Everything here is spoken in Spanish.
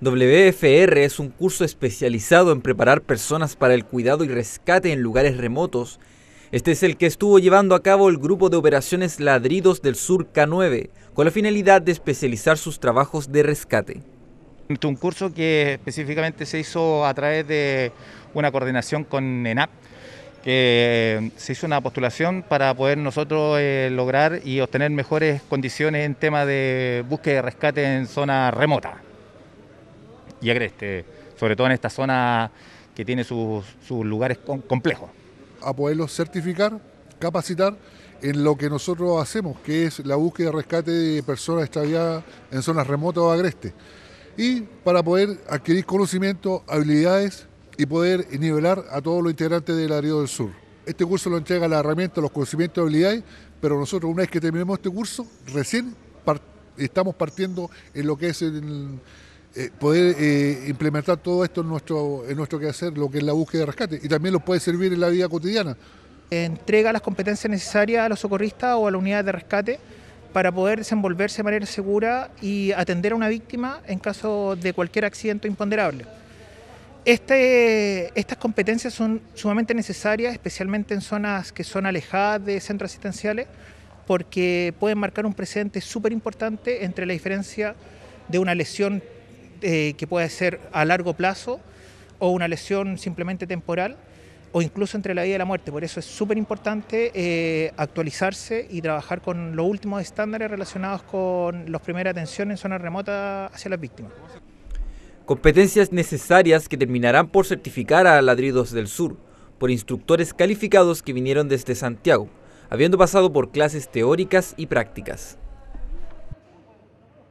WFR es un curso especializado en preparar personas para el cuidado y rescate en lugares remotos. Este es el que estuvo llevando a cabo el grupo de operaciones Ladridos del Sur K9, con la finalidad de especializar sus trabajos de rescate. Un curso que específicamente se hizo a través de una coordinación con ENAP, que se hizo una postulación para poder nosotros eh, lograr y obtener mejores condiciones en tema de búsqueda y rescate en zona remota y agreste, sobre todo en esta zona que tiene sus, lugares complejos. A poderlos certificar, capacitar en lo que nosotros hacemos, que es la búsqueda y rescate de personas extraviadas en zonas remotas o agreste Y para poder adquirir conocimientos, habilidades y poder nivelar a todos los integrantes del área del Sur. Este curso lo entrega la herramienta, los conocimientos y habilidades, pero nosotros una vez que terminemos este curso, recién estamos partiendo en lo que es el eh, poder eh, implementar todo esto en nuestro, en nuestro quehacer, lo que es la búsqueda de rescate, y también los puede servir en la vida cotidiana. Entrega las competencias necesarias a los socorristas o a la unidad de rescate para poder desenvolverse de manera segura y atender a una víctima en caso de cualquier accidente imponderable. Este, estas competencias son sumamente necesarias, especialmente en zonas que son alejadas de centros asistenciales, porque pueden marcar un precedente súper importante entre la diferencia de una lesión eh, que puede ser a largo plazo o una lesión simplemente temporal o incluso entre la vida y la muerte. Por eso es súper importante eh, actualizarse y trabajar con los últimos estándares relacionados con los primeras atención en zonas remotas hacia las víctimas. Competencias necesarias que terminarán por certificar a Ladridos del Sur por instructores calificados que vinieron desde Santiago, habiendo pasado por clases teóricas y prácticas.